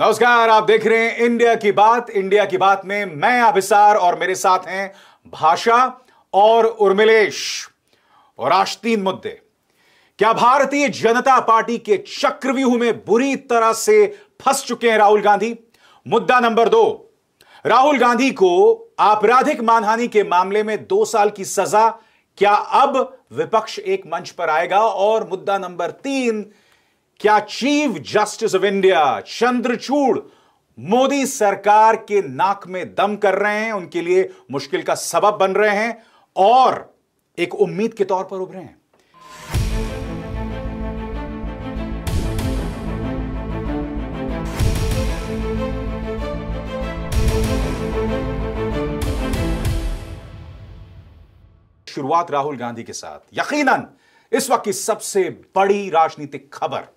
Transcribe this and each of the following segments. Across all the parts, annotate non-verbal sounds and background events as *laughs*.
नमस्कार आप देख रहे हैं इंडिया की बात इंडिया की बात में मैं अभिसार और मेरे साथ हैं भाषा और उर्मिलेश और आज तीन मुद्दे क्या भारतीय जनता पार्टी के चक्रव्यूह में बुरी तरह से फंस चुके हैं राहुल गांधी मुद्दा नंबर दो राहुल गांधी को आपराधिक मानहानि के मामले में दो साल की सजा क्या अब विपक्ष एक मंच पर आएगा और मुद्दा नंबर तीन क्या chief justice of India Chandrachud Modi सरकार के नाक में दम कर रहे हैं उनके लिए मुश्किल का सबब बन रहे हैं और एक उम्मीद के तौर पर उभरे हैं शुरुआत राहुल गांधी के साथ यकीनन इस वक्त की सबसे बड़ी राजनीतिक खबर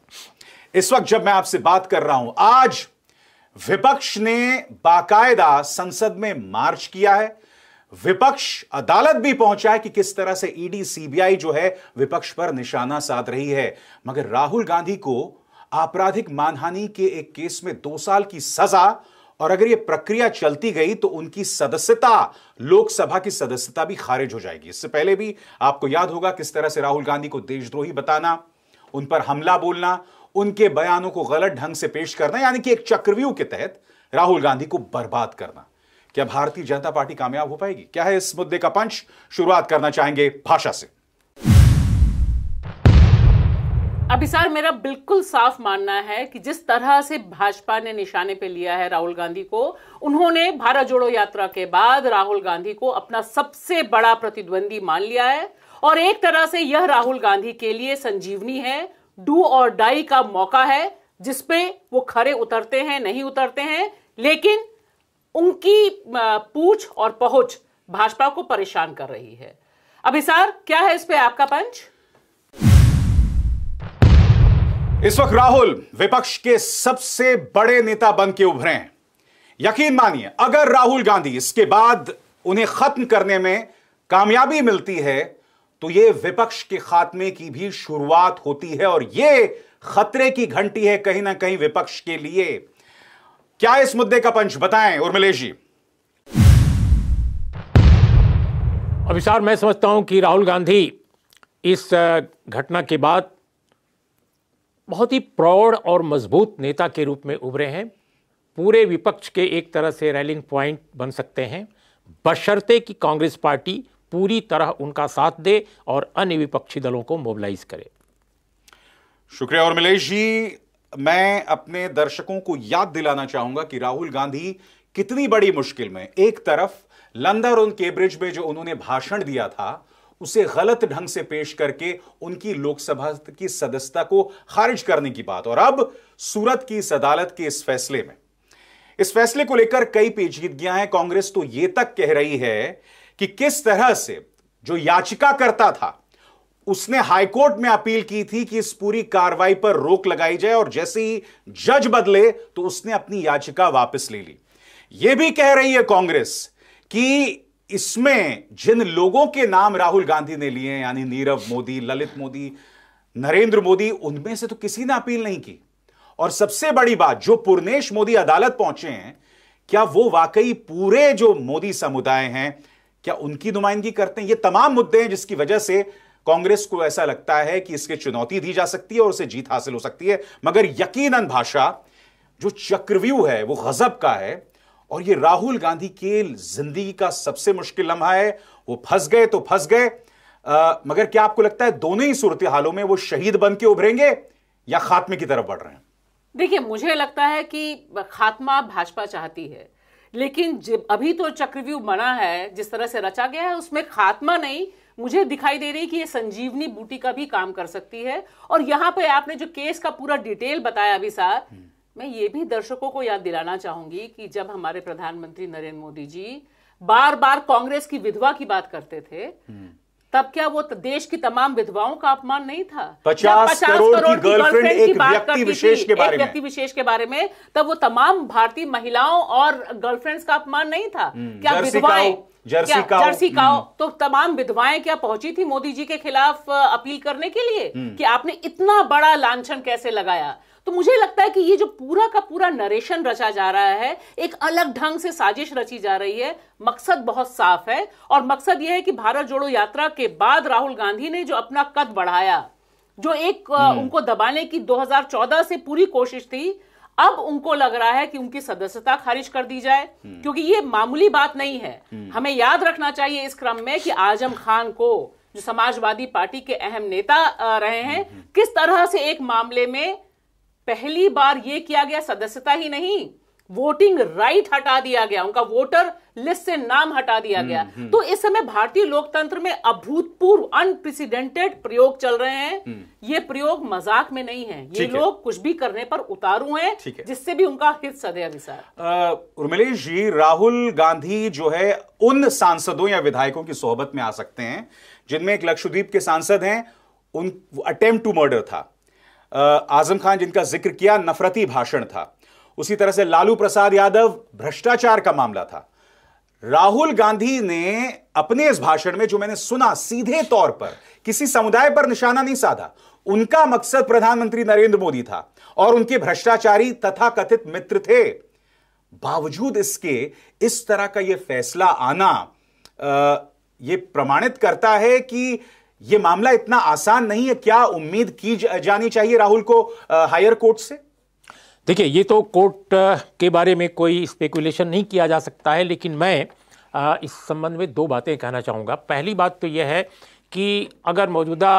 इस वक्त जब मैं आपसे बात कर रहा हूं आज विपक्ष ने बाकायदा संसद में मार्च किया है विपक्ष अदालत भी पहुंचा है कि किस तरह से ईडी सीबीआई जो है विपक्ष पर निशाना साध रही है मगर राहुल गांधी को आपराधिक मानहानि के एक केस में दो साल की सजा और अगर यह प्रक्रिया चलती गई तो उनकी सदस्यता लोकसभा की सदस्यता भी खारिज हो जाएगी इससे पहले भी आपको याद होगा किस तरह से राहुल गांधी को देशद्रोही बताना उन पर हमला बोलना उनके बयानों को गलत ढंग से पेश करना यानी कि एक चक्रव्यूह के तहत राहुल गांधी को बर्बाद करना क्या भारतीय जनता पार्टी कामयाब हो पाएगी क्या है इस मुद्दे का पंच शुरुआत करना चाहेंगे भाषा से अभिसार मेरा बिल्कुल साफ मानना है कि जिस तरह से भाजपा ने निशाने पे लिया है राहुल गांधी को उन्होंने भारत जोड़ो यात्रा के बाद राहुल गांधी को अपना सबसे बड़ा प्रतिद्वंदी मान लिया है और एक तरह से यह राहुल गांधी के लिए संजीवनी है डू और डाई का मौका है जिसपे वो खरे उतरते हैं नहीं उतरते हैं लेकिन उनकी पूछ और पहुंच भाजपा को परेशान कर रही है अभिसार क्या है इस पे आपका पंच इस वक्त राहुल विपक्ष के सबसे बड़े नेता बन के उभरे हैं यकीन मानिए अगर राहुल गांधी इसके बाद उन्हें खत्म करने में कामयाबी मिलती है तो ये विपक्ष के खात्मे की भी शुरुआत होती है और ये खतरे की घंटी है कहीं ना कहीं विपक्ष के लिए क्या इस मुद्दे का पंच बताएं उर्मिलेश जी अभिसार मैं समझता हूं कि राहुल गांधी इस घटना के बाद बहुत ही प्रौढ़ और मजबूत नेता के रूप में उभरे हैं पूरे विपक्ष के एक तरह से रैलिंग पॉइंट बन सकते हैं बशर्ते कि कांग्रेस पार्टी पूरी तरह उनका साथ दे और अन्य विपक्षी दलों को मोबिलाइज करे शुक्रिया और मिलेश जी मैं अपने दर्शकों को याद दिलाना चाहूंगा कि राहुल गांधी कितनी बड़ी मुश्किल में एक तरफ लंदन और केब्रिज में जो उन्होंने भाषण दिया था उसे गलत ढंग से पेश करके उनकी लोकसभा की सदस्यता को खारिज करने की बात और अब सूरत की इस अदालत के इस फैसले में इस फैसले को लेकर कई पेचीदगियां हैं कांग्रेस तो यह तक कह रही है कि किस तरह से जो याचिका करता था उसने हाईकोर्ट में अपील की थी कि इस पूरी कार्रवाई पर रोक लगाई जाए और जैसे ही जज बदले तो उसने अपनी याचिका वापस ले ली यह भी कह रही है कांग्रेस कि इसमें जिन लोगों के नाम राहुल गांधी ने लिए यानी नीरव मोदी ललित मोदी नरेंद्र मोदी उनमें से तो किसी ने अपील नहीं की और सबसे बड़ी बात जो पूर्णेश मोदी अदालत पहुंचे हैं क्या वो वाकई पूरे जो मोदी समुदाय हैं क्या उनकी नुमाइंदगी करते हैं ये तमाम मुद्दे हैं जिसकी वजह से कांग्रेस को ऐसा लगता है कि इसके चुनौती दी जा सकती है और उसे जीत हासिल हो सकती है मगर यकीनन भाषा जो चक्रव्यूह है वो गजब का है और ये राहुल गांधी के जिंदगी का सबसे मुश्किल लम्हा है वो फंस गए तो फंस गए मगर क्या आपको लगता है दोनों ही सूरत हालों में वो शहीद बन के उभरेंगे या खात्मे की तरफ बढ़ रहे हैं देखिए मुझे लगता है कि खात्मा भाजपा चाहती है लेकिन जब अभी तो चक्रव्यूह बना है जिस तरह से रचा गया है उसमें खात्मा नहीं मुझे दिखाई दे रही कि ये संजीवनी बूटी का भी काम कर सकती है और यहाँ पे आपने जो केस का पूरा डिटेल बताया अभी सार हम्म। मैं ये भी दर्शकों को याद दिलाना चाहूंगी कि जब हमारे प्रधानमंत्री नरेंद्र मोदी जी बार बार कांग्रेस की विधवा की बात करते थे हम्म। तब क्या वो देश की तमाम विधवाओं का अपमान नहीं था पचास, पचास करोड़, करोड़ की गर्लफ्रेंड एक व्यक्ति विशेष के बारे व्यक्ति विशेष के बारे में तब वो तमाम भारतीय महिलाओं और गर्लफ्रेंड्स का अपमान नहीं था हम्म, क्या विधवाएं जर्सी का जर्सी का हम्म। तो तमाम विधवाएं क्या पहुंची थी मोदी जी के खिलाफ अपील करने के लिए हम्म। कि आपने इतना बड़ा लांछन कैसे लगाया तो मुझे लगता है कि ये जो पूरा का पूरा नरेशन रचा जा रहा है एक अलग ढंग से साजिश रची जा रही है मकसद बहुत साफ है और मकसद यह है कि भारत जोड़ो यात्रा के बाद राहुल गांधी ने जो अपना कद बढ़ाया जो एक हम्म। उनको दबाने की 2014 से पूरी कोशिश थी अब उनको लग रहा है कि उनकी सदस्यता खारिज कर दी जाए हम्म। क्योंकि ये मामूली बात नहीं है हम्म। हमें याद रखना चाहिए इस क्रम में कि आजम खान को जो समाजवादी पार्टी के अहम नेता रहे हैं किस तरह से एक मामले में पहली बार यह किया गया सदस्यता ही नहीं वोटिंग राइट हटा दिया गया उनका वोटर लिस्ट से नाम हटा दिया गया हम्म, हम्म। तो इस समय भारतीय लोकतंत्र में अभूतपूर्व अनप्रेसिडेंटेड प्रयोग चल रहे हैं हम्म। ये प्रयोग मजाक में नहीं है ये लोग है। कुछ भी करने पर उतारू हैं है। जिससे भी उनका हित सदैव अभिसार उर्मिलेश जी राहुल गांधी जो है उन सांसदों या विधायकों की सोहबत में आ सकते हैं जिनमें एक लक्षद्वीप के सांसद हैं उन अटेम्प्ट टू मर्डर था आजम खान जिनका जिक्र किया नफरती भाषण था उसी तरह से लालू प्रसाद यादव भ्रष्टाचार का मामला था राहुल गांधी ने अपने इस भाषण में जो मैंने सुना सीधे तौर पर किसी समुदाय पर निशाना नहीं साधा उनका मकसद प्रधानमंत्री नरेंद्र मोदी था और उनके भ्रष्टाचारी तथा कथित मित्र थे बावजूद इसके इस तरह का यह फैसला आना आ, यह प्रमाणित करता है कि ये मामला इतना आसान नहीं है क्या उम्मीद की जानी चाहिए राहुल को हायर कोर्ट से देखिए ये तो कोर्ट के बारे में कोई स्पेकुलेशन नहीं किया जा सकता है लेकिन मैं इस संबंध में दो बातें कहना चाहूँगा पहली बात तो यह है कि अगर मौजूदा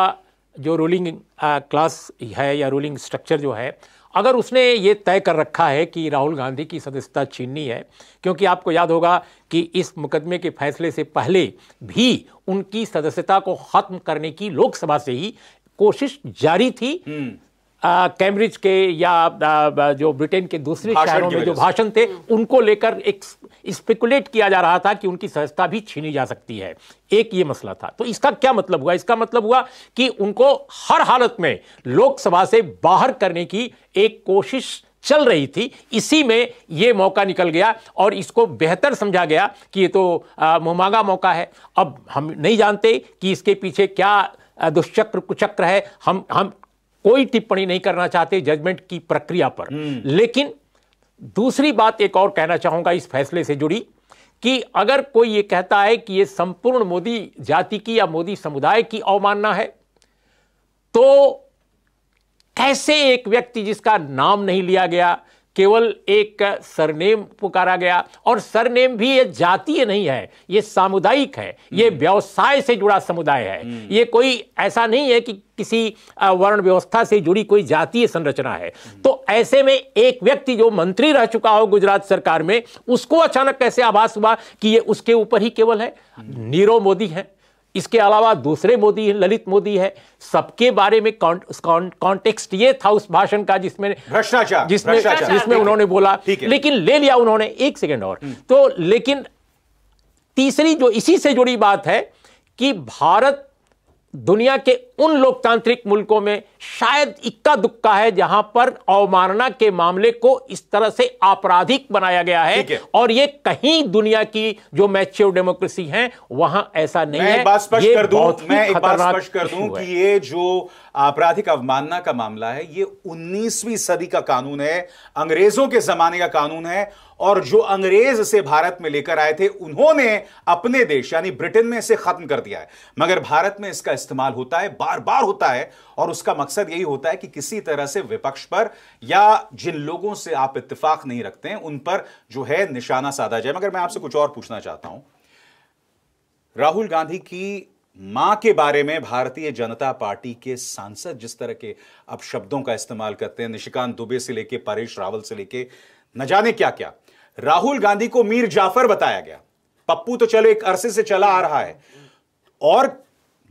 जो रूलिंग क्लास है या रूलिंग स्ट्रक्चर जो है अगर उसने ये तय कर रखा है कि राहुल गांधी की सदस्यता छीननी है क्योंकि आपको याद होगा कि इस मुकदमे के फैसले से पहले भी उनकी सदस्यता को खत्म करने की लोकसभा से ही कोशिश जारी थी हम्म। कैम्ब्रिज के या जो ब्रिटेन के दूसरे शहरों में जो भाषण थे हम्म। उनको लेकर एक स्पेकुलेट किया जा रहा था कि उनकी सहजता भी छीनी जा सकती है एक ये मसला था तो इसका क्या मतलब हुआ इसका मतलब हुआ कि उनको हर हालत में लोकसभा से बाहर करने की एक कोशिश चल रही थी इसी में ये मौका निकल गया और इसको बेहतर समझा गया कि ये तो मुहमांगा मौका है अब हम नहीं जानते कि इसके पीछे क्या दुष्चक्र कुचक्र है हम हम कोई टिप्पणी नहीं करना चाहते जजमेंट की प्रक्रिया पर हम्म। लेकिन दूसरी बात एक और कहना चाहूंगा इस फैसले से जुड़ी कि अगर कोई ये कहता है कि ये संपूर्ण मोदी जाति की या मोदी समुदाय की अवमानना है तो कैसे एक व्यक्ति जिसका नाम नहीं लिया गया केवल एक सरनेम पुकारा गया और सरनेम भी ये जातीय नहीं है ये सामुदायिक है ये हम्म। व्यवसाय से जुड़ा समुदाय है हम्म। ये कोई ऐसा नहीं है कि किसी वर्ण व्यवस्था से जुड़ी कोई जातीय संरचना है हम्म। तो ऐसे में एक व्यक्ति जो मंत्री रह चुका हो गुजरात सरकार में उसको अचानक कैसे आभास हुआ कि ये उसके ऊपर ही केवल है नीरव मोदी है इसके अलावा दूसरे मोदी ललित मोदी है सबके बारे में कॉन्टेक्स्ट ये था उस भाषण का जिसमें भ्रष्टाचार जिसमें जिसमें उन्होंने बोला लेकिन ले लिया उन्होंने एक सेकेंड और हम्म। तो लेकिन तीसरी जो इसी से जुड़ी बात है कि भारत दुनिया के उन लोकतांत्रिक मुल्कों में शायद इक्का दुक्का है जहां पर अवमानना के मामले को इस तरह से आपराधिक बनाया गया है, है। और ये कहीं दुनिया की जो मैच्योर डेमोक्रेसी है वहां ऐसा नहीं मैं है बात स्पष्ट कर दूं मैं एक बात स्पष्ट कर दूं कि ये जो आपराधिक अवमानना का मामला है ये 19वीं सदी का कानून है अंग्रेजों के जमाने का कानून है और जो अंग्रेज इसे भारत में लेकर आए थे उन्होंने अपने देश यानी ब्रिटेन में इसे खत्म कर दिया है मगर भारत में इसका इस्तेमाल होता है बार बार होता है और उसका मकसद यही होता है कि किसी तरह से विपक्ष पर या जिन लोगों से आप इतफाक नहीं रखते हैं उन पर जो है निशाना साधा जाए मगर मैं आपसे कुछ और पूछना चाहता हूं राहुल गांधी की मां के बारे में भारतीय जनता पार्टी के सांसद जिस तरह के अब शब्दों का इस्तेमाल करते हैं निशिकांत दुबे से लेके परेश रावल से लेके न जाने क्या क्या राहुल गांधी को मीर जाफर बताया गया पप्पू तो चलो एक अरसे से चला आ रहा है और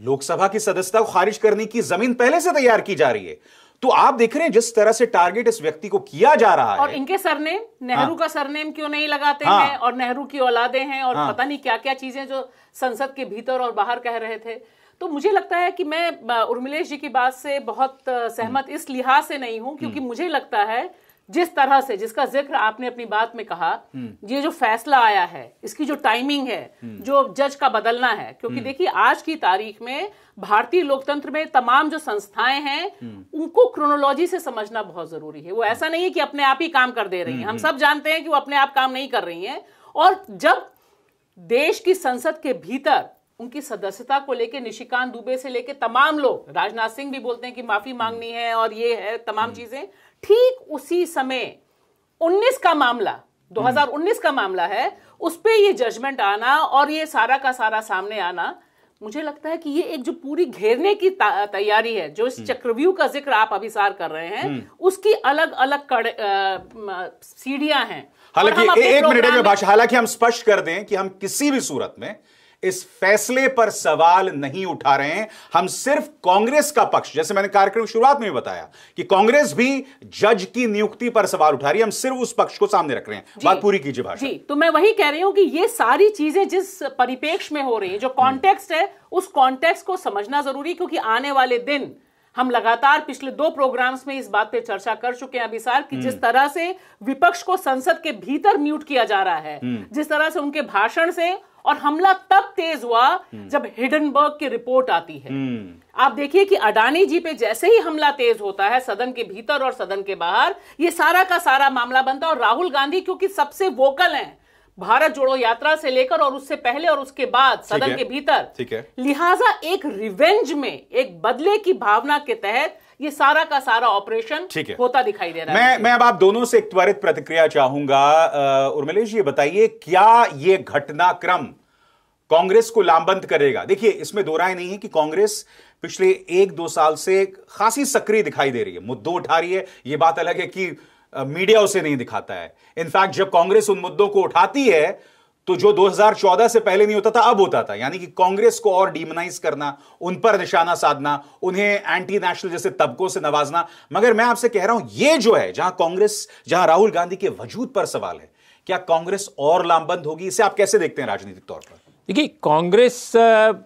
लोकसभा की सदस्यता को खारिज करने की जमीन पहले से तैयार की जा रही है तो आप देख रहे हैं जिस तरह से टारगेट इस व्यक्ति को किया जा रहा है और इनके सरनेम नेहरू हाँ। का सरनेम क्यों नहीं लगाते हाँ। हैं और नेहरू की औलादे हैं और हाँ। पता नहीं क्या क्या चीजें जो संसद के भीतर और बाहर कह रहे थे तो मुझे लगता है कि मैं उर्मिलेश जी की बात से बहुत सहमत इस लिहाज से नहीं हूं क्योंकि हम्म। मुझे लगता है जिस तरह से जिसका जिक्र आपने अपनी बात में कहा हम्म। ये जो फैसला आया है इसकी जो टाइमिंग है हम्म। जो जज का बदलना है क्योंकि हम्म। देखिए आज की तारीख में भारतीय लोकतंत्र में तमाम जो संस्थाएं हैं उनको क्रोनोलॉजी से समझना बहुत जरूरी है वो ऐसा नहीं है कि अपने आप ही काम कर दे रही है हम सब जानते हैं कि वो अपने आप काम नहीं कर रही है और जब देश की संसद के भीतर उनकी सदस्यता को लेकर निशिकांत दुबे से लेकर तमाम लोग राजनाथ सिंह भी बोलते हैं कि माफी मांगनी है और ये है तमाम हम्म। चीजें ठीक उसी समय 19 का मामला 2019 का मामला है उस पर यह जजमेंट आना और ये सारा का सारा सामने आना मुझे लगता है कि ये एक जो पूरी घेरने की तैयारी है जो इस हम्म। चक्रव्यूह का जिक्र आप अभिसार कर रहे हैं हम्म। उसकी अलग अलग सीढ़ियां हैं हालांकि एक मिनट हालांकि हम स्पष्ट कर दें कि हम किसी भी सूरत में इस फैसले पर सवाल नहीं उठा रहे हैं हम सिर्फ कांग्रेस का पक्ष जैसे मैंने कार्यक्रम शुरुआत में बताया कि कांग्रेस भी जज की नियुक्ति पर सवाल उठा रही है हम सिर्फ उस पक्ष को सामने रख रहे हैं बात पूरी कीजिए भाषा जी तो मैं वही कह रही हूं कि ये सारी चीजें जिस परिपेक्ष में हो रही है जो कॉन्टेक्स्ट है उस कॉन्टेक्स्ट को समझना जरूरी क्योंकि आने वाले दिन हम लगातार पिछले दो प्रोग्राम्स में इस बात पे चर्चा कर चुके हैं अभी साल कि जिस हम्म। तरह से विपक्ष को संसद के भीतर म्यूट किया जा रहा है हम्म। जिस तरह से उनके भाषण से और हमला तब तेज हुआ हम्म। जब हिडनबर्ग की रिपोर्ट आती है हम्म। आप देखिए कि अडानी जी पे जैसे ही हमला तेज होता है सदन के भीतर और सदन के बाहर ये सारा का सारा मामला बनता है और राहुल गांधी क्योंकि सबसे वोकल हैं भारत जोड़ो यात्रा से लेकर और उससे पहले और उसके बाद सदन के भीतर ठीक है लिहाजा एक रिवेंज में एक बदले की भावना के तहत ये सारा का सारा ऑपरेशन होता दिखाई दे रहा मैं, है मैं अब आप दोनों से एक त्वरित प्रतिक्रिया चाहूंगा उर्मिलेश ये बताइए क्या ये घटनाक्रम कांग्रेस को लामबंद करेगा देखिए इसमें दो राय नहीं है कि कांग्रेस पिछले एक दो साल से खासी सक्रिय दिखाई दे रही है मुद्दों उठा रही है ये बात अलग है कि मीडिया उसे नहीं दिखाता है इनफैक्ट जब कांग्रेस उन मुद्दों को उठाती है तो जो 2014 से पहले नहीं होता था अब होता था यानी कि कांग्रेस को और डिमनाइज करना उन पर निशाना साधना उन्हें एंटी नेशनल जैसे तबकों से नवाजना मगर मैं आपसे कह रहा हूं ये जो है जहां कांग्रेस जहां राहुल गांधी के वजूद पर सवाल है क्या कांग्रेस और लामबंद होगी इसे आप कैसे देखते हैं राजनीतिक तौर पर देखिए कांग्रेस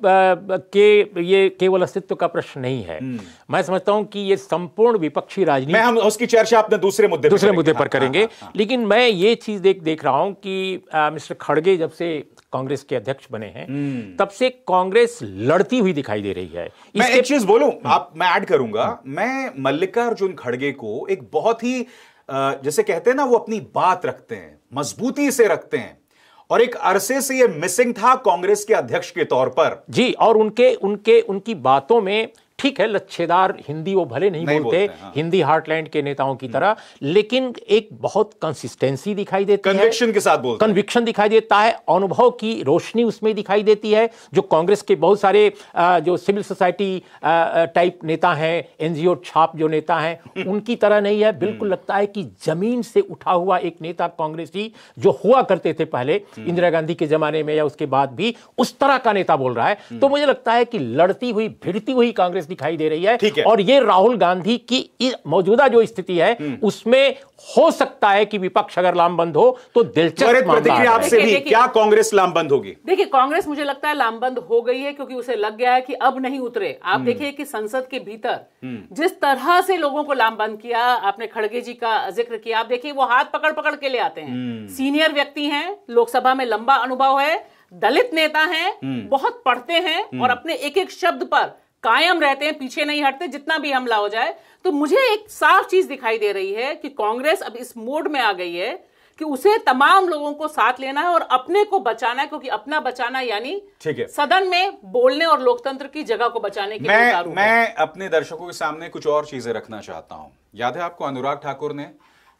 के ये केवल अस्तित्व का प्रश्न नहीं है हम्म। मैं समझता हूं कि ये संपूर्ण विपक्षी राजनीति हम उसकी चर्चा अपने दूसरे मुद्दे दूसरे मुद्दे पर हाँ, करेंगे हाँ, हाँ। लेकिन मैं ये चीज देख देख रहा हूं कि मिस्टर खड़गे जब से कांग्रेस के अध्यक्ष बने हैं हम्म। तब से कांग्रेस लड़ती हुई दिखाई दे रही है मैं एक चीज बोलू हम्म। आप मैं ऐड करूंगा मैं मल्लिकार्जुन खड़गे को एक बहुत ही जैसे कहते हैं ना वो अपनी बात रखते हैं मजबूती से रखते हैं और एक अरसे से यह मिसिंग था कांग्रेस के अध्यक्ष के तौर पर जी और उनके उनके उनकी बातों में ठीक है लच्छेदार हिंदी वो भले नहीं, नहीं बोलते, बोलते हाँ। हिंदी हार्टलैंड के नेताओं की तरह लेकिन एक बहुत कंसिस्टेंसी दिखाई देती है कन्विक्शन के साथ बोलते कन्विक्शन दिखाई देता है अनुभव की रोशनी उसमें दिखाई देती है जो कांग्रेस के बहुत सारे जो सिविल सोसाइटी टाइप नेता हैं एनजीओ छाप जो नेता हैं *laughs* उनकी तरह नहीं है बिल्कुल हम्म। लगता है कि जमीन से उठा हुआ एक नेता कांग्रेसी जो हुआ करते थे पहले हम्म। इंदिरा गांधी के जमाने में या उसके बाद भी उस तरह का नेता बोल रहा है हम्म। तो मुझे लगता है कि लड़ती हुई भिड़ती हुई कांग्रेस दिखाई दे रही है, है। और ये राहुल गांधी की मौजूदा जो स्थिति है हम्म। उसमें हो सकता है कि विपक्ष अगर लामबंद हो तो दिलचस्प प्रतिक्रिया आपसे भी क्या कांग्रेस लामबंद होगी देखिए कांग्रेस मुझे लगता है लामबंद हो गई है क्योंकि उसे लग गया है कि अब नहीं उतरे आप हम्म। देखिए कि संसद के भीतर हम्म। जिस तरह से लोगों को लामबंद किया आपने खड़गे जी का जिक्र किया आप देखिए वो हाथ पकड़ पकड़ के ले आते हैं सीनियर व्यक्ति हैं लोकसभा में लंबा अनुभव है दलित नेता हैं बहुत पढ़ते हैं और अपने एक एक शब्द पर कायम रहते हैं पीछे नहीं हटते जितना भी हमला हो जाए तो मुझे एक साफ चीज दिखाई दे रही है कि कांग्रेस अब इस मोड में आ गई है कि उसे तमाम लोगों को साथ लेना है और अपने को बचाना है क्योंकि अपना बचाना यानी ठीक है सदन में बोलने और लोकतंत्र की जगह को बचाने के मैं, लिए मैं अपने दर्शकों के सामने कुछ और चीजें रखना चाहता हूं याद है आपको अनुराग ठाकुर ने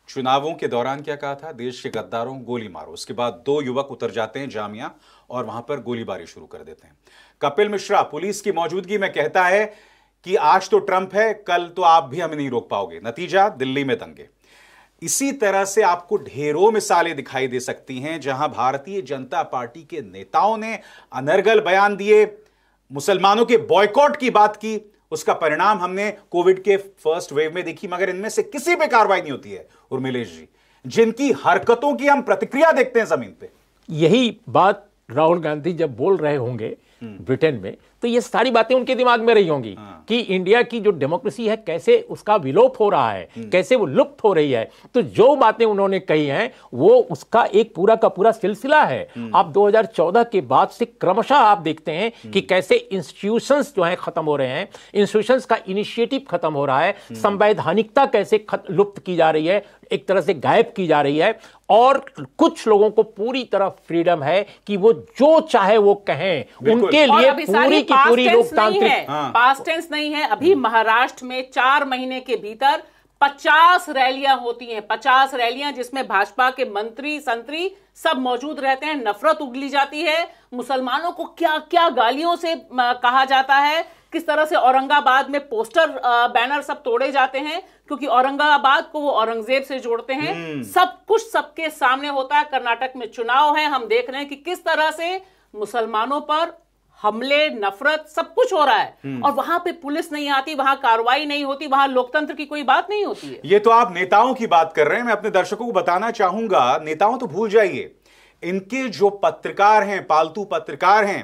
चुनावों के दौरान क्या कहा था देश के गद्दारों गोली मारो उसके बाद दो युवक उतर जाते हैं जामिया और वहां पर गोलीबारी शुरू कर देते हैं कपिल मिश्रा पुलिस की मौजूदगी में कहता है कि आज तो ट्रंप है कल तो आप भी हमें नहीं रोक पाओगे नतीजा दिल्ली में दंगे इसी तरह से आपको ढेरों मिसालें दिखाई दे सकती हैं जहां भारतीय जनता पार्टी के नेताओं ने अनर्गल बयान दिए मुसलमानों के बॉयकॉट की बात की उसका परिणाम हमने कोविड के फर्स्ट वेव में देखी मगर इनमें से किसी पे कार्रवाई नहीं होती है उर्मिलेश जी जिनकी हरकतों की हम प्रतिक्रिया देखते हैं जमीन पे यही बात राहुल गांधी जब बोल रहे होंगे हम्म। ब्रिटेन में तो ये सारी बातें उनके दिमाग में रही होंगी हाँ। कि इंडिया की जो डेमोक्रेसी है कैसे उसका विलोप हो रहा है हम्म। कैसे वो लुप्त हो रही है तो जो बातें उन्होंने कही हैं वो उसका एक पूरा का पूरा सिलसिला है हम्म। आप 2014 के बाद से क्रमशः आप देखते हैं कि हम्म। कैसे इंस्टीट्यूशंस जो हैं खत्म हो रहे हैं इंस्टीट्यूशंस का इनिशिएटिव खत्म हो रहा है संवैधानिकता कैसे लुप्त की जा रही है एक तरह से गायब की जा रही है और कुछ लोगों को पूरी तरह फ्रीडम है कि वो जो चाहे वो कहें उनके लिए पूरी की पूरी लोकतांत्रिक पास्ट हाँ। टेंस नहीं है अभी महाराष्ट्र में चार महीने के भीतर पचास रैलियां होती हैं पचास रैलियां जिसमें भाजपा के मंत्री संतरी सब मौजूद रहते हैं नफरत उगली जाती है मुसलमानों को क्या क्या गालियों से कहा जाता है किस तरह से औरंगाबाद में पोस्टर बैनर सब तोड़े जाते हैं क्योंकि औरंगाबाद को वो औरंगजेब से जोड़ते हैं हम्म। सब कुछ सबके सामने होता है कर्नाटक में चुनाव है हम देख रहे हैं कि किस तरह से मुसलमानों पर हमले नफरत सब कुछ हो रहा है हम्म। और वहां पे पुलिस नहीं आती वहां कार्रवाई नहीं होती वहां लोकतंत्र की कोई बात नहीं होती है ये तो आप नेताओं की बात कर रहे हैं मैं अपने दर्शकों को बताना चाहूंगा नेताओं तो भूल जाइए इनके जो पत्रकार हैं पालतू पत्रकार हैं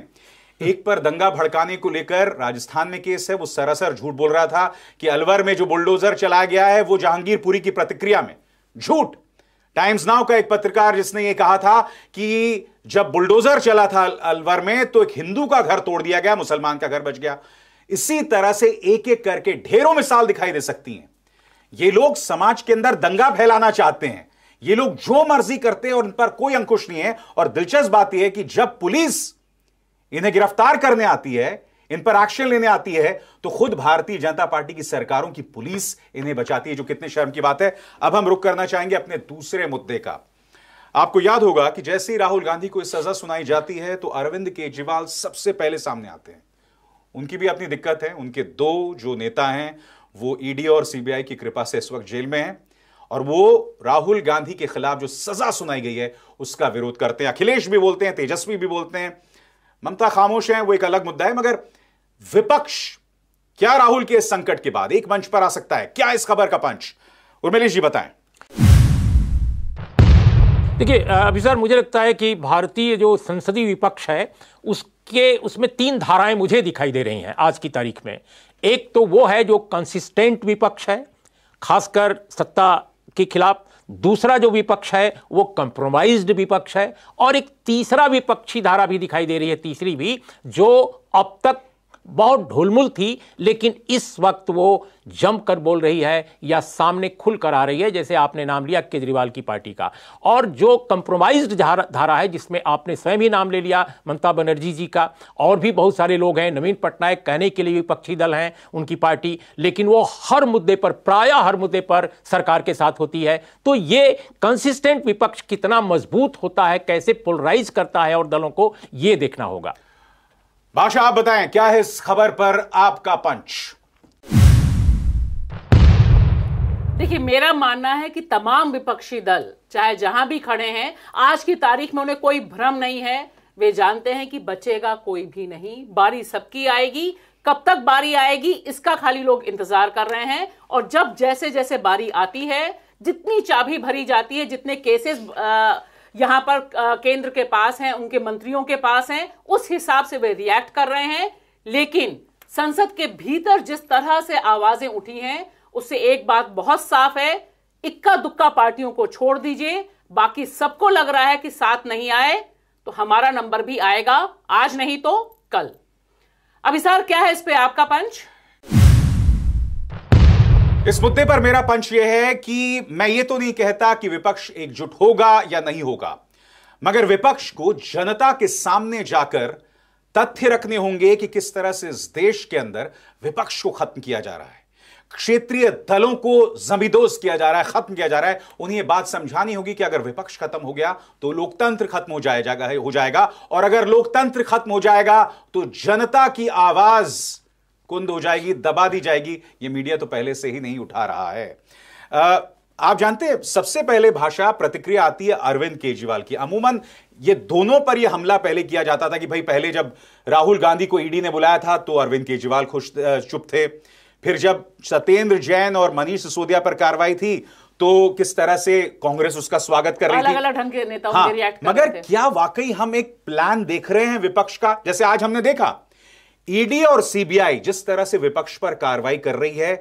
एक पर दंगा भड़काने को लेकर राजस्थान में केस है वो सरासर झूठ बोल रहा था कि अलवर में जो बुलडोजर चला गया है वो जहांगीरपुरी की प्रतिक्रिया में झूठ टाइम्स नाउ का एक पत्रकार जिसने ये कहा था कि जब बुलडोजर चला था अलवर में तो एक हिंदू का घर तोड़ दिया गया मुसलमान का घर बच गया इसी तरह से एक एक करके ढेरों मिसाल दिखाई दे सकती हैं ये लोग समाज के अंदर दंगा फैलाना चाहते हैं ये लोग जो मर्जी करते हैं और इन पर कोई अंकुश नहीं है और दिलचस्प बात यह है कि जब पुलिस इन्हें गिरफ्तार करने आती है इन पर एक्शन लेने आती है तो खुद भारतीय जनता पार्टी की सरकारों की पुलिस इन्हें बचाती है जो कितने शर्म की बात है अब हम रुक करना चाहेंगे अपने दूसरे मुद्दे का आपको याद होगा कि जैसे ही राहुल गांधी को सजा सुनाई जाती है तो अरविंद केजरीवाल सबसे पहले सामने आते हैं उनकी भी अपनी दिक्कत है उनके दो जो नेता हैं वो ईडी और सीबीआई की कृपा से इस वक्त जेल में हैं और वो राहुल गांधी के खिलाफ जो सजा सुनाई गई है उसका विरोध करते हैं अखिलेश भी बोलते हैं तेजस्वी भी बोलते हैं ममता खामोश हैं वो एक अलग मुद्दा है मगर विपक्ष क्या राहुल के इस संकट के बाद एक मंच पर आ सकता है क्या इस खबर का पंच उर्मिलेश जी बताएं देखिए अभी सर मुझे लगता है कि भारतीय जो संसदीय विपक्ष है उसके उसमें तीन धाराएं मुझे दिखाई दे रही हैं आज की तारीख में एक तो वो है जो कंसिस्टेंट विपक्ष है खासकर सत्ता के खिलाफ दूसरा जो विपक्ष है वो कंप्रोमाइज्ड विपक्ष है और एक तीसरा विपक्षी धारा भी दिखाई दे रही है तीसरी भी जो अब तक बहुत ढुलमुल थी लेकिन इस वक्त वो जमकर बोल रही है या सामने खुल कर आ रही है जैसे आपने नाम लिया केजरीवाल की पार्टी का और जो कंप्रोमाइज धारा है जिसमें आपने स्वयं ही नाम ले लिया ममता बनर्जी जी का और भी बहुत सारे लोग हैं नवीन पटनायक कहने के लिए विपक्षी दल हैं उनकी पार्टी लेकिन वो हर मुद्दे पर प्राय हर मुद्दे पर सरकार के साथ होती है तो ये कंसिस्टेंट विपक्ष कितना मजबूत होता है कैसे पोलराइज करता है और दलों को ये देखना होगा भाषा आप बताएं क्या है इस खबर पर आपका पंच देखिए मेरा मानना है कि तमाम विपक्षी दल चाहे जहां भी खड़े हैं आज की तारीख में उन्हें कोई भ्रम नहीं है वे जानते हैं कि बचेगा कोई भी नहीं बारी सबकी आएगी कब तक बारी आएगी इसका खाली लोग इंतजार कर रहे हैं और जब जैसे जैसे बारी आती है जितनी चाबी भरी जाती है जितने केसेस यहां पर केंद्र के पास हैं उनके मंत्रियों के पास हैं उस हिसाब से वे रिएक्ट कर रहे हैं लेकिन संसद के भीतर जिस तरह से आवाजें उठी हैं उससे एक बात बहुत साफ है इक्का दुक्का पार्टियों को छोड़ दीजिए बाकी सबको लग रहा है कि साथ नहीं आए तो हमारा नंबर भी आएगा आज नहीं तो कल अब क्या है इस पे आपका पंच इस मुद्दे पर मेरा पंच यह है कि मैं ये तो नहीं कहता कि विपक्ष एकजुट होगा या नहीं होगा मगर विपक्ष को जनता के सामने जाकर तथ्य रखने होंगे कि किस तरह से इस देश के अंदर विपक्ष को खत्म किया जा रहा है क्षेत्रीय दलों को जमीदोज किया जा रहा है खत्म किया जा रहा है उन्हें यह बात समझानी होगी कि अगर विपक्ष खत्म हो गया तो लोकतंत्र खत्म हो जाएगा हो जाएगा और अगर लोकतंत्र खत्म हो जाएगा तो जनता की आवाज कुंद हो जाएगी दबा दी जाएगी ये मीडिया तो पहले से ही नहीं उठा रहा है आप जानते हैं सबसे पहले भाषा प्रतिक्रिया आती है अरविंद केजरीवाल की अमूमन ये दोनों पर ये हमला पहले किया जाता था कि भाई पहले जब राहुल गांधी को ईडी ने बुलाया था तो अरविंद केजरीवाल खुश चुप थे फिर जब सत्येंद्र जैन और मनीष सिसोदिया पर कार्रवाई थी तो किस तरह से कांग्रेस उसका स्वागत कर रही थी अलग ढंग के नेताओं हाँ, रिएक्ट मगर क्या वाकई हम एक प्लान देख रहे हैं विपक्ष का जैसे आज हमने देखा ईडी और सीबीआई जिस तरह से विपक्ष पर कार्रवाई कर रही है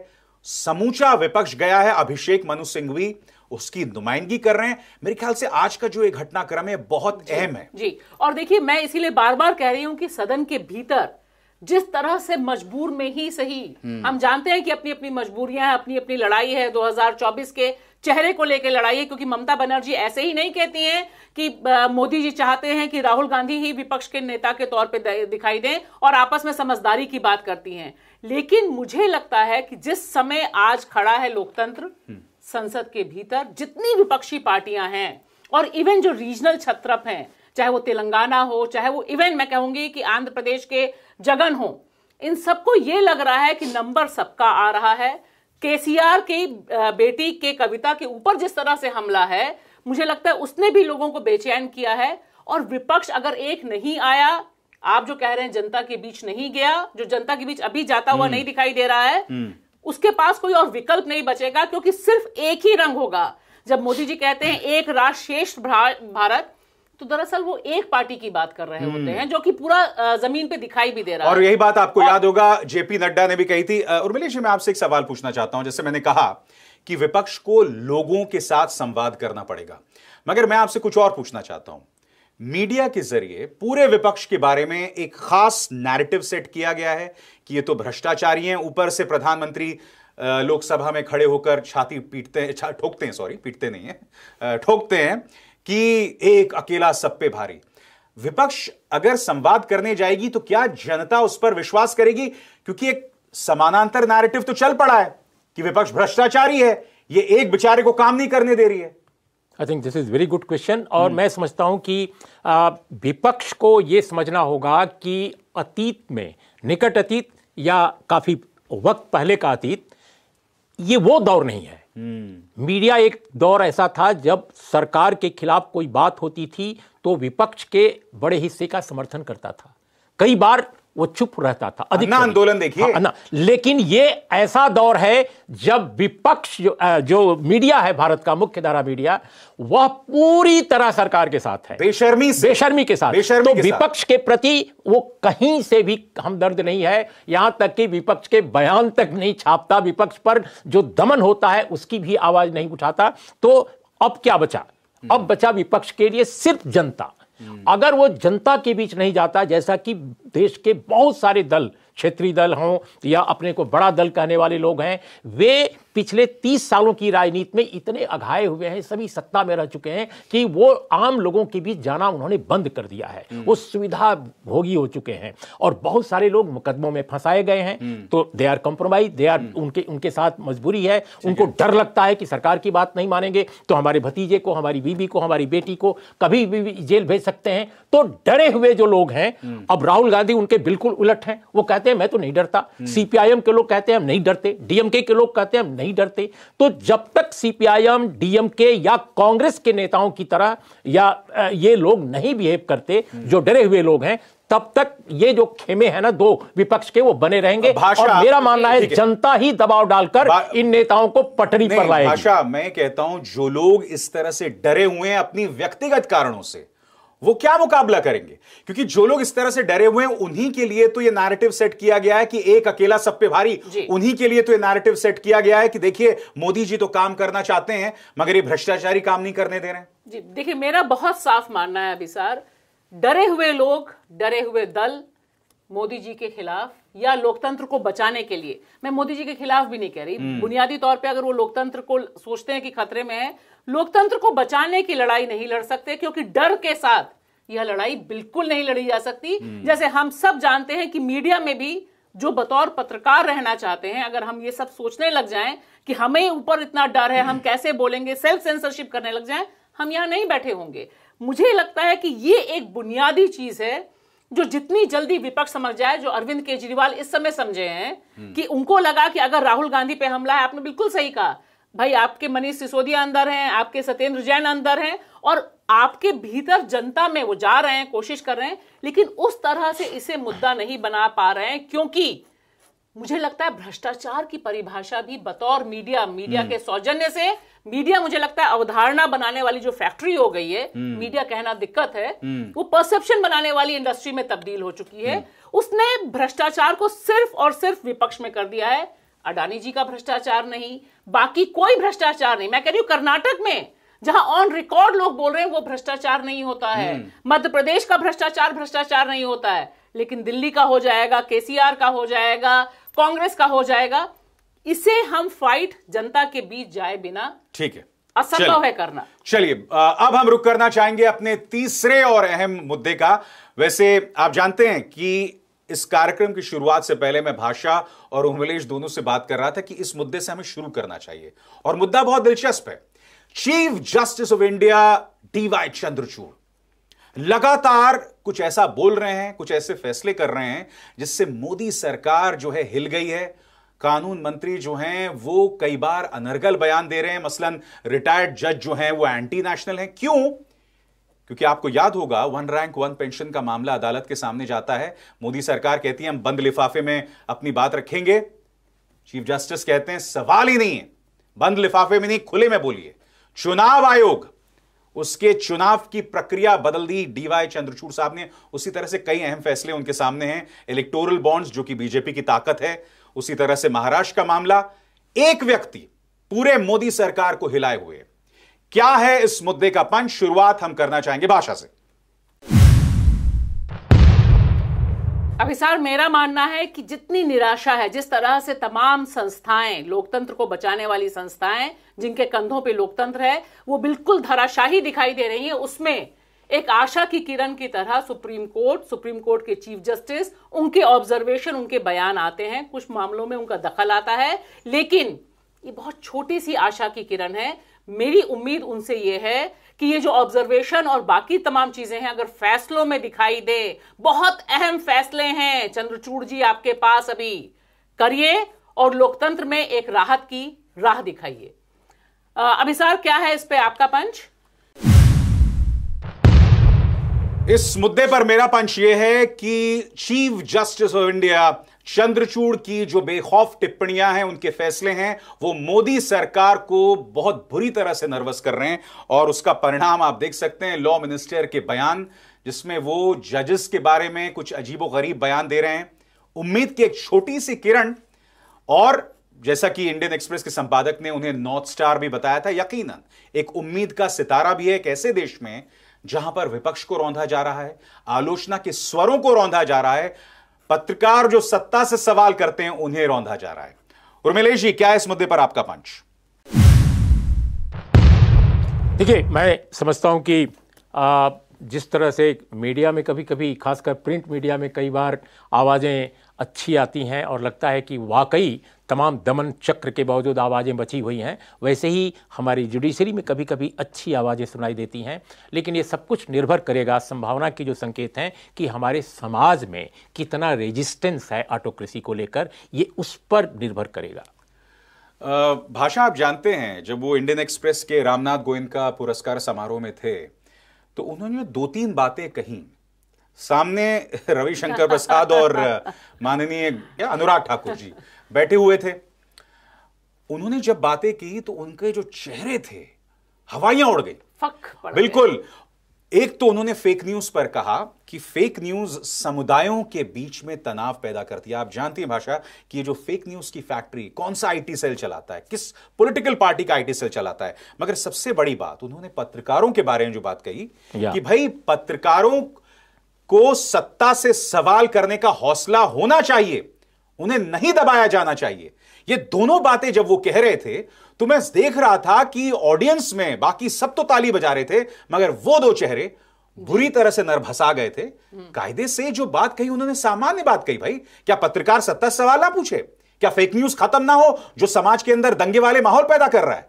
समूचा विपक्ष गया है अभिषेक मनु सिंघवी उसकी नुमाइंदगी कर रहे हैं मेरे ख्याल से आज का जो ये घटनाक्रम है बहुत अहम है जी और देखिए मैं इसीलिए बार बार कह रही हूं कि सदन के भीतर जिस तरह से मजबूर में ही सही हम्म। हम जानते हैं कि अपनी अपनी मजबूरियां अपनी अपनी लड़ाई है 2024 के चेहरे को लेकर लड़ाई है क्योंकि ममता बनर्जी ऐसे ही नहीं कहती हैं कि मोदी जी चाहते हैं कि राहुल गांधी ही विपक्ष के नेता के तौर पे दिखाई दें और आपस में समझदारी की बात करती हैं लेकिन मुझे लगता है कि जिस समय आज खड़ा है लोकतंत्र हम्म। संसद के भीतर जितनी विपक्षी पार्टियां हैं और इवन जो रीजनल छत्रप हैं चाहे वो तेलंगाना हो चाहे वो इवन मैं कहूंगी कि आंध्र प्रदेश के जगन हो इन सबको ये लग रहा है कि नंबर सबका आ रहा है केसीआर की बेटी के कविता के ऊपर जिस तरह से हमला है मुझे लगता है उसने भी लोगों को बेचैन किया है और विपक्ष अगर एक नहीं आया आप जो कह रहे हैं जनता के बीच नहीं गया जो जनता के बीच अभी जाता हुआ हम्म। नहीं दिखाई दे रहा है हम्म। उसके पास कोई और विकल्प नहीं बचेगा क्योंकि सिर्फ एक ही रंग होगा जब मोदी जी कहते हैं एक राष्ट्र श्रेष्ठ भारत तो दरअसल वो एक पार्टी की बात कर रहे होते हम्म। हैं जो कि पूरा जमीन पे दिखाई भी दे रहा है और यही बात आपको याद होगा जेपी नड्डा ने भी कही थी उर्मिलेश जी मैं आपसे एक सवाल पूछना चाहता हूं जैसे मैंने कहा कि विपक्ष को लोगों के साथ संवाद करना पड़ेगा मगर मैं आपसे कुछ और पूछना चाहता हूं मीडिया के जरिए पूरे विपक्ष के बारे में एक खास नैरेटिव सेट किया गया है कि ये तो भ्रष्टाचारी हैं ऊपर से प्रधानमंत्री लोकसभा में खड़े होकर छाती पीटते हैं ठोकते हैं सॉरी पीटते नहीं है ठोकते हैं कि एक अकेला सब पे भारी विपक्ष अगर संवाद करने जाएगी तो क्या जनता उस पर विश्वास करेगी क्योंकि एक समानांतर नैरेटिव तो चल पड़ा है कि विपक्ष भ्रष्टाचारी है ये एक बेचारे को काम नहीं करने दे रही है I think this is very good question और hmm. मैं समझता हूं कि विपक्ष को यह समझना होगा कि अतीत में निकट अतीत या काफी वक्त पहले का अतीत ये वो दौर नहीं है हम्म। मीडिया एक दौर ऐसा था जब सरकार के खिलाफ कोई बात होती थी तो विपक्ष के बड़े हिस्से का समर्थन करता था कई बार वो चुप रहता था अधिक आंदोलन देखिए हाँ, लेकिन ये ऐसा दौर है जब विपक्ष जो, जो मीडिया है भारत का मुख्य धारा मीडिया वह पूरी तरह सरकार के साथ है बेशर्मी से, बेशर्मी के साथ बेशर्मी तो विपक्ष के प्रति वो कहीं से भी हमदर्द नहीं है यहां तक कि विपक्ष के बयान तक नहीं छापता विपक्ष पर जो दमन होता है उसकी भी आवाज नहीं उठाता तो अब क्या बचा अब बचा विपक्ष के लिए सिर्फ जनता हम्म। अगर वो जनता के बीच नहीं जाता जैसा कि देश के बहुत सारे दल क्षेत्रीय दल हों या अपने को बड़ा दल कहने वाले लोग हैं वे पिछले तीस सालों की राजनीति में इतने अघाए हुए हैं सभी सत्ता में रह चुके हैं कि वो आम लोगों के बीच जाना उन्होंने बंद कर दिया है हम्म। वो सुविधा भोगी हो चुके हैं और बहुत सारे लोग मुकदमों में फंसाए गए हैं हम्म। तो they are compromise they are उनके उनके साथ मजबूरी है उनको डर लगता है कि सरकार की बात नहीं मानेंगे तो हमारे भतीजे को हमारी बीबी को हमारी बेटी को कभी भी जेल भेज सकते हैं तो डरे हुए जो लोग हैं हम्म। अब राहुल गांधी उनके बिल्कुल उलट हैं वो कहते हैं मैं तो नहीं डरता सीपीआईएम के लोग कहते हैं हम नहीं डरते डीएमके के लोग कहते हैं हम नहीं नहीं डरते तो जब तक सीपीआईएम डीएमके या कांग्रेस के नेताओं की तरह या ये लोग नहीं बिहेव करते हम्म। जो डरे हुए लोग हैं तब तक ये जो खेमे हैं ना दो विपक्ष के वो बने रहेंगे और मेरा मानना है जनता ही दबाव डालकर इन नेताओं को पटरी पर लाएगी भाषा मैं कहता हूं जो लोग इस तरह से डरे हुए हैं अपनी व्यक्तिगत कारणों से वो क्या मुकाबला करेंगे क्योंकि जो लोग इस तरह से डरे हुए हैं उन्हीं के लिए तो ये नैरेटिव सेट किया गया है कि एक अकेला सब पे भारी उन्हीं के लिए तो ये नैरेटिव सेट किया गया है कि देखिए मोदी जी तो काम करना चाहते हैं मगर ये भ्रष्टाचारी काम नहीं करने दे रहे हैं जी देखिए मेरा बहुत साफ मानना है अभिसार डरे हुए लोग डरे हुए दल मोदी जी के खिलाफ या लोकतंत्र को बचाने के लिए मैं मोदी जी के खिलाफ भी नहीं कह रही हम्म। बुनियादी तौर पे अगर वो लोकतंत्र को सोचते हैं कि खतरे में है लोकतंत्र को बचाने की लड़ाई नहीं लड़ सकते क्योंकि डर के साथ यह लड़ाई बिल्कुल नहीं लड़ी जा सकती हम्म। जैसे हम सब जानते हैं कि मीडिया में भी जो बतौर पत्रकार रहना चाहते हैं अगर हम ये सब सोचने लग जाएं कि हमें ऊपर इतना डर है हम हम्म। कैसे बोलेंगे सेल्फ सेंसरशिप करने लग जाएं हम यहां नहीं बैठे होंगे मुझे लगता है कि ये एक बुनियादी चीज है जो जितनी जल्दी विपक्ष समझ जाए जो अरविंद केजरीवाल इस समय समझे हैं कि उनको लगा कि अगर राहुल गांधी पे हमला है आपने बिल्कुल सही कहा भाई आपके मनीष सिसोदिया अंदर हैं आपके सत्येंद्र जैन अंदर हैं और आपके भीतर जनता में वो जा रहे हैं कोशिश कर रहे हैं लेकिन उस तरह से इसे मुद्दा नहीं बना पा रहे हैं क्योंकि मुझे लगता है भ्रष्टाचार की परिभाषा भी बतौर मीडिया मीडिया हम्म। के सौजन्य से मीडिया मुझे लगता है अवधारणा बनाने वाली जो फैक्ट्री हो गई है हम्म। मीडिया कहना दिक्कत है हम्म। वो परसेप्शन बनाने वाली इंडस्ट्री में तब्दील हो चुकी है हम्म। उसने भ्रष्टाचार को सिर्फ और सिर्फ विपक्ष में कर दिया है अडानी जी का भ्रष्टाचार नहीं बाकी कोई भ्रष्टाचार नहीं मैं कह रही हूं कर्नाटक में जहां ऑन रिकॉर्ड लोग बोल रहे हैं वो भ्रष्टाचार नहीं होता है मध्य प्रदेश का भ्रष्टाचार भ्रष्टाचार नहीं होता है लेकिन दिल्ली का हो जाएगा केसीआर का हो जाएगा कांग्रेस का हो जाएगा इसे हम फाइट जनता के बीच जाए बिना ठीक है असंभव है करना चलिए अब हम रुक करना चाहेंगे अपने तीसरे और अहम मुद्दे का वैसे आप जानते हैं कि इस कार्यक्रम की शुरुआत से पहले मैं भाषा और उमलेश दोनों से बात कर रहा था कि इस मुद्दे से हमें शुरू करना चाहिए और मुद्दा बहुत दिलचस्प है chief justice of India DY Chandrachud लगातार कुछ ऐसा बोल रहे हैं कुछ ऐसे फैसले कर रहे हैं जिससे मोदी सरकार जो है हिल गई है कानून मंत्री जो हैं वो कई बार अनर्गल बयान दे रहे हैं मसलन रिटायर्ड जज जो हैं वो एंटी नेशनल हैं क्यों क्योंकि आपको याद होगा वन रैंक वन पेंशन का मामला अदालत के सामने जाता है मोदी सरकार कहती है हम बंद लिफाफे में अपनी बात रखेंगे चीफ जस्टिस कहते हैं सवाल ही नहीं है बंद लिफाफे में नहीं खुले में बोलिए चुनाव आयोग उसके चुनाव की प्रक्रिया बदल दी डीवाई चंद्रचूड़ साहब ने उसी तरह से कई अहम फैसले उनके सामने हैं इलेक्टोरल बॉन्ड्स जो कि बीजेपी की ताकत है उसी तरह से महाराष्ट्र का मामला एक व्यक्ति पूरे मोदी सरकार को हिलाए हुए क्या है इस मुद्दे का पंच शुरुआत हम करना चाहेंगे भाषा से अभी सर मेरा मानना है कि जितनी निराशा है जिस तरह से तमाम संस्थाएं लोकतंत्र को बचाने वाली संस्थाएं जिनके कंधों पे लोकतंत्र है वो बिल्कुल धराशाही दिखाई दे रही है उसमें एक आशा की किरण की तरह सुप्रीम कोर्ट सुप्रीम कोर्ट के चीफ जस्टिस उनके ऑब्जर्वेशन उनके बयान आते हैं कुछ मामलों में उनका दखल आता है लेकिन ये बहुत छोटी सी आशा की किरण है मेरी उम्मीद उनसे ये है कि ये जो ऑब्जर्वेशन और बाकी तमाम चीजें हैं अगर फैसलों में दिखाई दे बहुत अहम फैसले हैं चंद्रचूड़ जी आपके पास अभी करिए और लोकतंत्र में एक राहत की राह दिखाइए अभिसार क्या है इस पे आपका पंच इस मुद्दे पर मेरा पंच यह है कि chief justice of India Chandrachud की जो बेखौफ टिप्पणियां हैं उनके फैसले हैं वो मोदी सरकार को बहुत बुरी तरह से नर्वस कर रहे हैं और उसका परिणाम आप देख सकते हैं लॉ मिनिस्टर के बयान जिसमें वो जजेस के बारे में कुछ अजीबो गरीब बयान दे रहे हैं उम्मीद की एक छोटी सी किरण और जैसा कि इंडियन एक्सप्रेस के संपादक ने उन्हें नॉर्थ स्टार भी बताया था यकीनन एक उम्मीद का सितारा भी है एक ऐसे देश में जहां पर विपक्ष को रौंधा जा रहा है आलोचना के स्वरों को रौंधा जा रहा है पत्रकार जो सत्ता से सवाल करते हैं उन्हें रौंधा जा रहा है उर्मिलेश जी क्या इस मुद्दे पर आपका पंच देखिए मैं समझता हूं कि आ, जिस तरह से मीडिया में कभी कभी खासकर प्रिंट मीडिया में कई बार आवाज़ें अच्छी आती हैं और लगता है कि वाकई तमाम दमन चक्र के बावजूद आवाज़ें बची हुई हैं वैसे ही हमारी जुडिशरी में कभी कभी अच्छी आवाज़ें सुनाई देती हैं लेकिन ये सब कुछ निर्भर करेगा संभावना के जो संकेत हैं कि हमारे समाज में कितना रेजिस्टेंस है ऑटोक्रेसी को लेकर ये उस पर निर्भर करेगा भाषा आप जानते हैं जब वो इंडियन एक्सप्रेस के रामनाथ गोयंद का पुरस्कार समारोह में थे तो उन्होंने दो तीन बातें कहीं सामने रविशंकर प्रसाद और माननीय अनुराग ठाकुर जी बैठे हुए थे उन्होंने जब बातें की तो उनके जो चेहरे थे हवाइयां उड़ गई बिल्कुल एक तो उन्होंने फेक न्यूज पर कहा कि फेक न्यूज समुदायों के बीच में तनाव पैदा करती है आप जानती हैं भाषा कि ये जो फेक न्यूज की फैक्ट्री कौन सा आईटी सेल चलाता है किस पॉलिटिकल पार्टी का आईटी सेल चलाता है मगर सबसे बड़ी बात उन्होंने पत्रकारों के बारे में जो बात कही कि भाई पत्रकारों को सत्ता से सवाल करने का हौसला होना चाहिए उन्हें नहीं दबाया जाना चाहिए ये दोनों बातें जब वो कह रहे थे तो मैं देख रहा था कि ऑडियंस में बाकी सब तो ताली बजा रहे थे मगर वो दो चेहरे बुरी तरह से नरभसा गए थे हम्म। कायदे से जो बात कही उन्होंने सामान्य बात कही भाई क्या पत्रकार सत्ता सवाल ना पूछे क्या फेक न्यूज खत्म ना हो जो समाज के अंदर दंगे वाले माहौल पैदा कर रहा है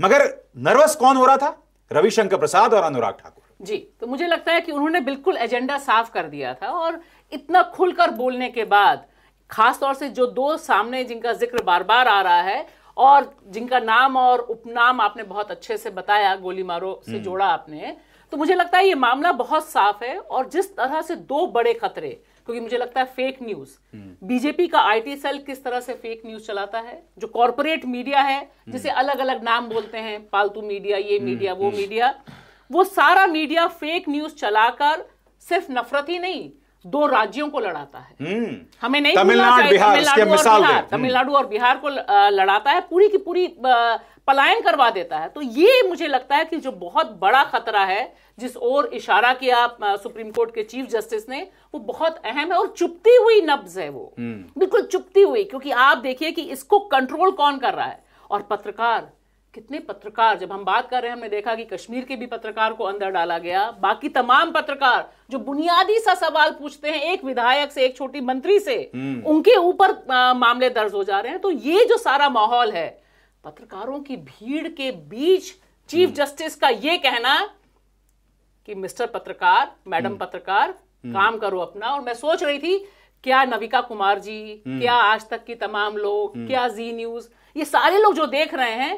मगर नर्वस कौन हो रहा था रविशंकर प्रसाद और अनुराग ठाकुर जी तो मुझे लगता है कि उन्होंने बिल्कुल एजेंडा साफ कर दिया था और इतना खुलकर बोलने के बाद खास तौर से जो दो सामने जिनका जिक्र बार बार आ रहा है और जिनका नाम और उपनाम आपने बहुत अच्छे से बताया गोली मारो से हम्म। जोड़ा आपने तो मुझे लगता है ये मामला बहुत साफ है और जिस तरह से दो बड़े खतरे क्योंकि मुझे लगता है फेक न्यूज बीजेपी का आईटी सेल किस तरह से फेक न्यूज चलाता है जो कॉरपोरेट मीडिया है जिसे हम्म। अलग अलग नाम बोलते हैं पालतू मीडिया ये मीडिया वो मीडिया हम्म। वो सारा मीडिया फेक न्यूज चलाकर सिर्फ नफरत ही नहीं दो राज्यों को लड़ाता है हम्म। हमें नहीं तमिलनाडु बिहार तमिलनाडु हम्म। और बिहार को लड़ाता है पूरी की पूरी पलायन करवा देता है तो ये मुझे लगता है कि जो बहुत बड़ा खतरा है जिस ओर इशारा किया सुप्रीम कोर्ट के चीफ जस्टिस ने वो बहुत अहम है और चुपती हुई नब्ज है वो हम्म। बिल्कुल चुपती हुई क्योंकि आप देखिए कि इसको कंट्रोल कौन कर रहा है और पत्रकार कितने पत्रकार जब हम बात कर रहे हैं हमने देखा कि कश्मीर के भी पत्रकार को अंदर डाला गया बाकी तमाम पत्रकार जो बुनियादी सा सवाल पूछते हैं एक विधायक से एक छोटी मंत्री से हम्म। उनके ऊपर मामले दर्ज हो जा रहे हैं तो ये जो सारा माहौल है पत्रकारों की भीड़ के बीच चीफ हम्म। जस्टिस का ये कहना कि मिस्टर पत्रकार मैडम हम्म। पत्रकार काम करो अपना और मैं सोच रही थी क्या नविका कुमार जी क्या आज तक की तमाम लोग क्या जी न्यूज ये सारे लोग जो देख रहे हैं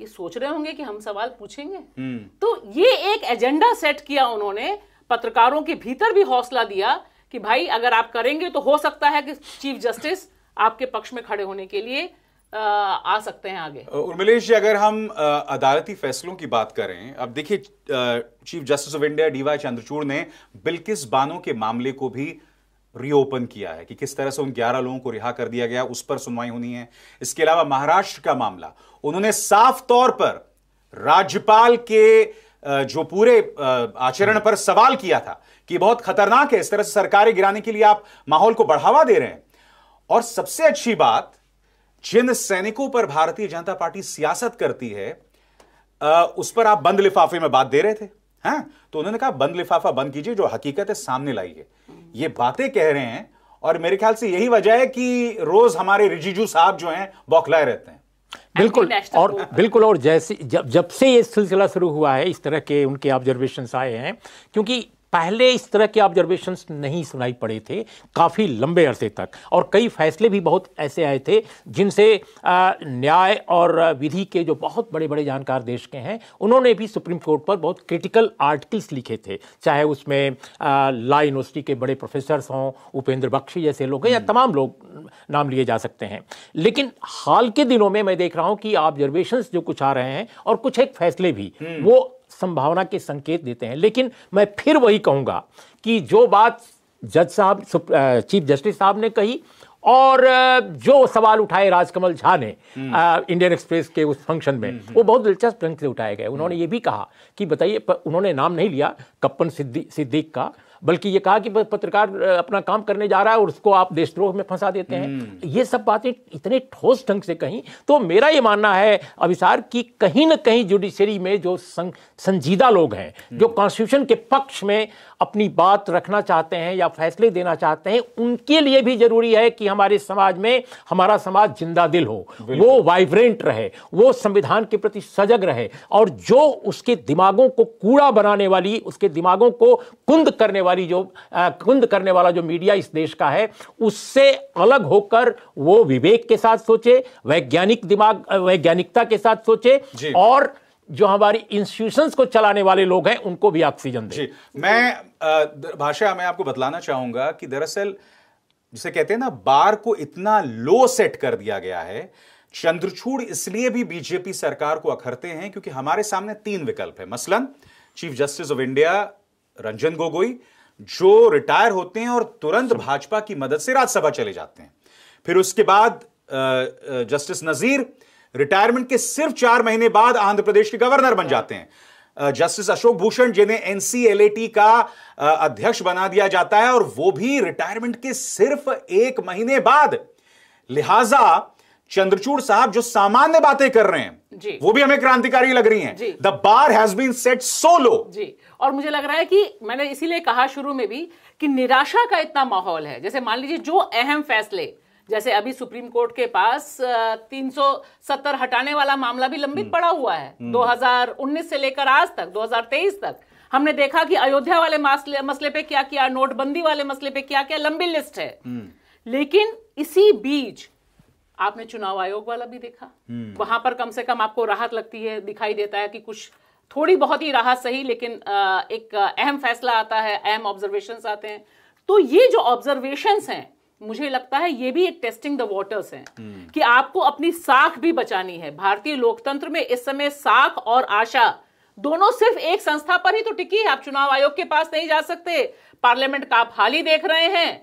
ये सोच रहे होंगे कि हम सवाल पूछेंगे हम्म। तो ये एक एजेंडा सेट किया उन्होंने पत्रकारों के भीतर भी हौसला दिया कि भाई अगर आप करेंगे तो हो सकता है कि चीफ जस्टिस आपके पक्ष में खड़े होने के लिए आ सकते हैं आगे उर्मिलेश जी अगर हम अदालती फैसलों की बात करें अब देखिए chief justice of India DY Chandrachud ने बिल्किस बानो के मामले को भी रीओपन किया है कि किस तरह से उन 11 लोगों को रिहा कर दिया गया उस पर सुनवाई होनी है इसके अलावा महाराष्ट्र का मामला उन्होंने साफ तौर पर राज्यपाल के जो पूरे आचरण पर सवाल किया था कि बहुत खतरनाक है इस तरह से सरकारें गिराने के लिए आप माहौल को बढ़ावा दे रहे हैं और सबसे अच्छी बात जिन सैनिकों पर भारतीय जनता पार्टी सियासत करती है उस पर आप बंद लिफाफे में बात दे रहे थे हैं हाँ, तो उन्होंने कहा बंद लिफाफा बंद कीजिए जो हकीकत है सामने लाइए ये बातें कह रहे हैं और मेरे ख्याल से यही वजह है कि रोज हमारे रिजिजू साहब जो हैं बौखलाए रहते हैं बिल्कुल और बिल्कुल और जैसे जब जब से ये सिलसिला शुरू हुआ है इस तरह के उनके ऑब्जर्वेशन आए हैं क्योंकि पहले इस तरह के ऑब्जर्वेशन नहीं सुनाई पड़े थे काफ़ी लंबे अरसे तक और कई फैसले भी बहुत ऐसे आए थे जिनसे न्याय और विधि के जो बहुत बड़े बड़े जानकार देश के हैं उन्होंने भी सुप्रीम कोर्ट पर बहुत क्रिटिकल आर्टिकल्स लिखे थे चाहे उसमें लॉ यूनिवर्सिटी के बड़े प्रोफेसर्स हों उपेंद्र बख्शी जैसे लोग हैं या हम्म। तमाम लोग नाम लिए जा सकते हैं लेकिन हाल के दिनों में मैं देख रहा हूँ कि ऑब्जर्वेशन जो कुछ आ रहे हैं और कुछ एक फैसले भी हम्म। वो संभावना के संकेत देते हैं लेकिन मैं फिर वही कहूंगा कि जो बात जज साहब चीफ जस्टिस साहब ने कही और जो सवाल उठाए राजकमल झा ने हम्म। इंडियन एक्सप्रेस के उस फंक्शन में हम्म, हम्म। वो बहुत दिलचस्प ढंग से उठाए गए उन्होंने ये भी कहा कि बताइए उन्होंने नाम नहीं लिया कप्पन सिद्दी सिद्दीक का बल्कि ये कहा कि पत्रकार अपना काम करने जा रहा है और उसको आप देशद्रोह में फंसा देते हैं हम्म। ये सब बातें इतने ठोस ढंग से कहीं तो मेरा ये मानना है अभिसार कि कहीं ना कहीं जुडिशरी में जो संजीदा लोग हैं हम्म। जो कॉन्स्टिट्यूशन के पक्ष में अपनी बात रखना चाहते हैं या फैसले देना चाहते हैं उनके लिए भी जरूरी है कि हमारे समाज में हमारा समाज जिंदा दिल हो वो वाइब्रेंट रहे वो संविधान के प्रति सजग रहे और जो उसके दिमागों को कूड़ा बनाने वाली उसके दिमागों को कुंद करने वाली जो आ, कुंद करने वाला जो मीडिया इस देश का है उससे अलग होकर वो विवेक के साथ सोचे वैज्ञानिक दिमाग वैज्ञानिकता के साथ सोचे और जो हमारी इंस्टीट्यूशन को चलाने वाले लोग हैं उनको भी ऑक्सीजन दें मैं भाषा मैं आपको बतलाना चाहूंगा कि दरअसल जिसे कहते हैं ना बार को इतना लो सेट कर दिया गया है चंद्रचूड़ इसलिए भी बीजेपी सरकार को अखरते हैं क्योंकि हमारे सामने तीन विकल्प है मसलन chief justice of India Ranjan Gogoi जो रिटायर होते हैं और तुरंत भाजपा की मदद से राज्यसभा चले जाते हैं फिर उसके बाद जस्टिस नजीर रिटायरमेंट के सिर्फ चार महीने बाद आंध्र प्रदेश के गवर्नर बन जाते हैं जस्टिस अशोक भूषण जिन्हें एनसीएलएटी का अध्यक्ष बना दिया जाता है और वो भी रिटायरमेंट के सिर्फ एक महीने बाद लिहाजा चंद्रचूड़ साहब जो सामान्य बातें कर रहे हैं वो भी हमें क्रांतिकारी लग रही हैं the bar has been set so low जी और मुझे लग रहा है कि मैंने इसीलिए कहा शुरू में भी कि निराशा का इतना माहौल है जैसे मान लीजिए जो अहम फैसले जैसे अभी सुप्रीम कोर्ट के पास तीन सत्तर हटाने वाला मामला भी लंबित हम्म। पड़ा हुआ है 2019 हम्म। से लेकर आज तक 2023 तक हमने देखा कि अयोध्या वाले मसले मसले पे क्या किया नोटबंदी वाले मसले पे क्या क्या लंबी लिस्ट है हम्म। लेकिन इसी बीच आपने चुनाव आयोग वाला भी देखा वहां पर कम से कम आपको राहत लगती है दिखाई देता है कि कुछ थोड़ी बहुत ही राहत सही लेकिन एक अहम फैसला आता है अहम ऑब्जर्वेशन आते हैं तो ये जो ऑब्जर्वेशन हैं मुझे लगता है ये भी एक टेस्टिंग द वॉटर्स है हम्म। कि आपको अपनी साख भी बचानी है भारतीय लोकतंत्र में इस समय साख और आशा दोनों सिर्फ एक संस्था पर ही तो टिकी है आप चुनाव आयोग के पास नहीं जा सकते पार्लियामेंट का आप हाल ही देख रहे हैं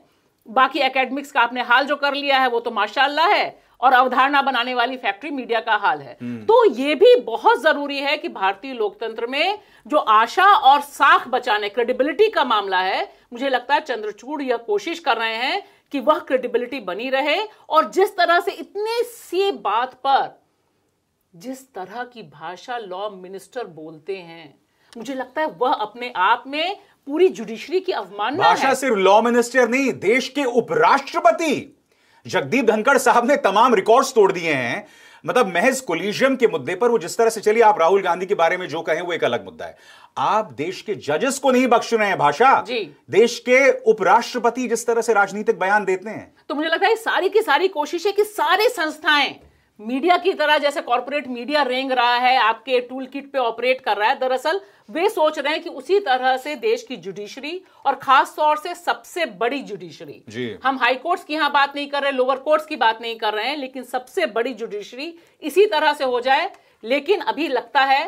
बाकी एकेडमिक्स का आपने हाल जो कर लिया है वो तो माशाला है और अवधारणा बनाने वाली फैक्ट्री मीडिया का हाल है हम्म। तो ये भी बहुत जरूरी है कि भारतीय लोकतंत्र में जो आशा और साख बचाने क्रेडिबिलिटी का मामला है मुझे लगता है चंद्रचूड़ यह कोशिश कर रहे हैं कि वह क्रेडिबिलिटी बनी रहे और जिस तरह से इतने सी बात पर जिस तरह की भाषा लॉ मिनिस्टर बोलते हैं मुझे लगता है वह अपने आप में पूरी जुडिशरी की अवमान भाषा सिर्फ लॉ मिनिस्टर नहीं देश के उपराष्ट्रपति जगदीप धनखड़ साहब ने तमाम रिकॉर्ड्स तोड़ दिए हैं मतलब महज कोलिजियम के मुद्दे पर वो जिस तरह से चलिए आप राहुल गांधी के बारे में जो कहें वो एक अलग मुद्दा है आप देश के जजेस को नहीं बख्श रहे हैं भाषा देश के उपराष्ट्रपति जिस तरह से राजनीतिक बयान देते हैं तो मुझे लगता है सारी की सारी कोशिश है कि सारी संस्थाएं मीडिया की तरह जैसे कॉरपोरेट मीडिया रेंग रहा है आपके टूल किट पे ऑपरेट कर रहा है दरअसल वे सोच रहे हैं कि उसी तरह से देश की जुडिशरी और खास तौर से सबसे बड़ी जुडिशरी हम हाई कोर्ट्स की यहां बात नहीं कर रहे लोअर कोर्ट्स की बात नहीं कर रहे हैं लेकिन सबसे बड़ी जुडिशरी इसी तरह से हो जाए लेकिन अभी लगता है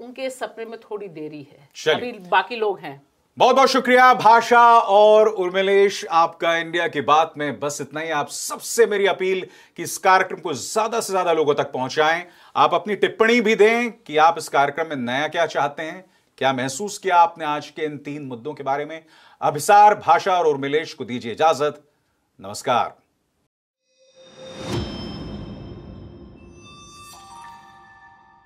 उनके सपने में थोड़ी देरी है अभी बाकी लोग हैं बहुत बहुत शुक्रिया भाषा और उर्मिलेश आपका इंडिया की बात में बस इतना ही आप सबसे मेरी अपील कि इस कार्यक्रम को ज्यादा से ज्यादा लोगों तक पहुंचाएं आप अपनी टिप्पणी भी दें कि आप इस कार्यक्रम में नया क्या चाहते हैं क्या महसूस किया आपने आज के इन तीन मुद्दों के बारे में अभिसार भाषा और उर्मिलेश को दीजिए इजाजत नमस्कार